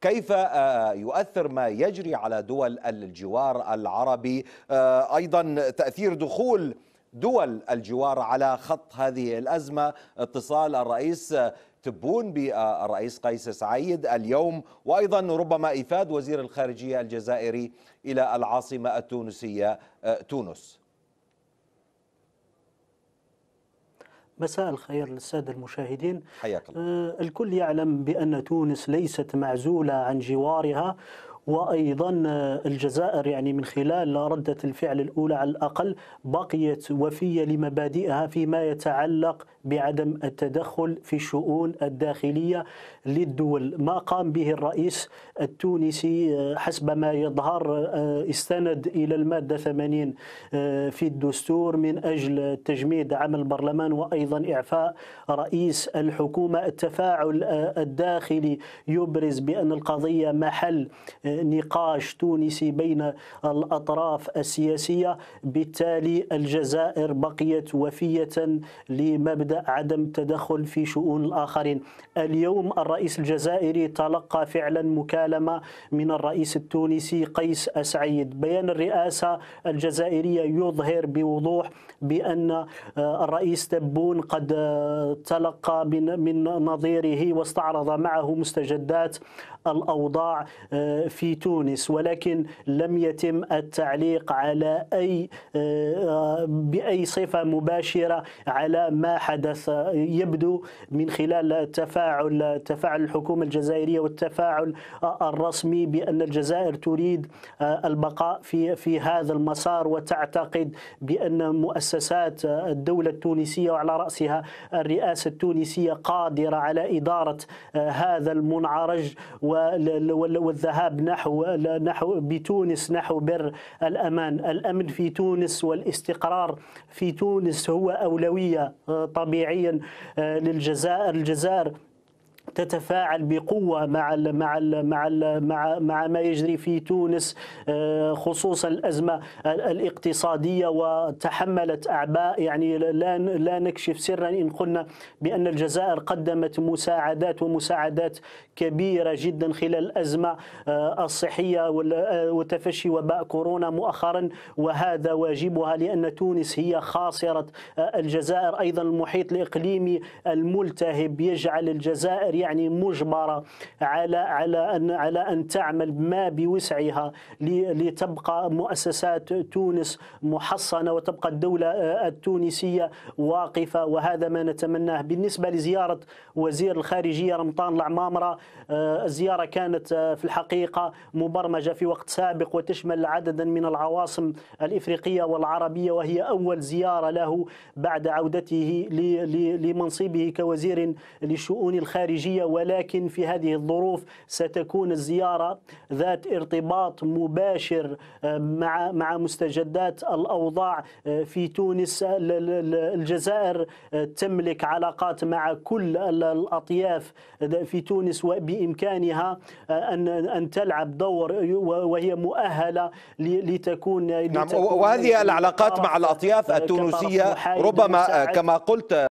كيف آه، يؤثر ما يجري على دول الجوار العربي آه، ايضا تاثير دخول دول الجوار على خط هذه الازمه اتصال الرئيس تبون بالرئيس قيس سعيد اليوم وايضا ربما ايفاد وزير الخارجيه الجزائري الى العاصمه التونسيه آه، تونس مساء الخير للسادة المشاهدين حياك الله. آه، الكل يعلم بأن تونس ليست معزولة عن جوارها وايضا آه، الجزائر يعني من خلال رده الفعل الاولى على الاقل بقيت وفيه لمبادئها فيما يتعلق بعدم التدخل في الشؤون الداخليه للدول، ما قام به الرئيس التونسي آه، حسب ما يظهر آه، استند الى الماده 80 في الدستور من اجل تجميد عمل البرلمان وايضا اعفاء رئيس الحكومه، التفاعل الداخلي يبرز بان القضيه محل نقاش تونسي بين الأطراف السياسية بالتالي الجزائر بقيت وفية لمبدأ عدم التدخل في شؤون الآخرين اليوم الرئيس الجزائري تلقى فعلا مكالمة من الرئيس التونسي قيس أسعيد بيان الرئاسة الجزائرية يظهر بوضوح بأن آه، الرئيس تبون قد آه، تلقى من نظيره واستعرض معه مستجدات الأوضاع آه، في في تونس ولكن لم يتم التعليق على أي آه، بأي صفة مباشرة على ما حدث يبدو من خلال تفاعل تفاعل الحكومة الجزائرية والتفاعل الرسمي بأن الجزائر تريد آه، البقاء في في هذا المسار وتعتقد بأن مؤسسات الدولة التونسية وعلى رأسها الرئاسة التونسية قادرة على إدارة آه، هذا المنعرج والذهاب نحو نحو نحو بتونس نحو بر الأمان الأمن في تونس والاستقرار في تونس هو أولوية آه، طبيعيا آه، للجزائر الجزائر تتفاعل بقوه مع ال مع ال مع ال مع مع ما يجري في تونس آه، خصوصا الازمه الاقتصاديه وتحملت اعباء يعني لا لا نكشف سرا ان قلنا بان الجزائر قدمت مساعدات ومساعدات كبيره جدا خلال الازمه آه، الصحيه آه، وتفشي وباء كورونا مؤخرا وهذا واجبها لان تونس هي خاصره الجزائر ايضا المحيط الاقليمي الملتهب يجعل الجزائر يعني مجبره على على ان على ان تعمل ما بوسعها لتبقى مؤسسات تونس محصنه وتبقى الدوله آه، التونسيه واقفه وهذا ما نتمناه بالنسبه لزياره وزير الخارجيه رمضان العمامره آه، الزياره كانت آه، في الحقيقه مبرمجه في وقت سابق وتشمل عددا من العواصم الافريقيه والعربيه وهي اول زياره له بعد عودته لمنصبه كوزير للشؤون الخارجيه السعودية ولكن في هذه الظروف ستكون الزيارة ذات ارتباط مباشر آه، مع مع مستجدات الأوضاع آه، في تونس آه، الجزائر تملك علاقات مع كل الأطياف في تونس وبإمكانها أن أن تلعب دور وهي مؤهلة لتكون نعم وهذه العلاقات مع الأطياف التونسية ربما كما قلت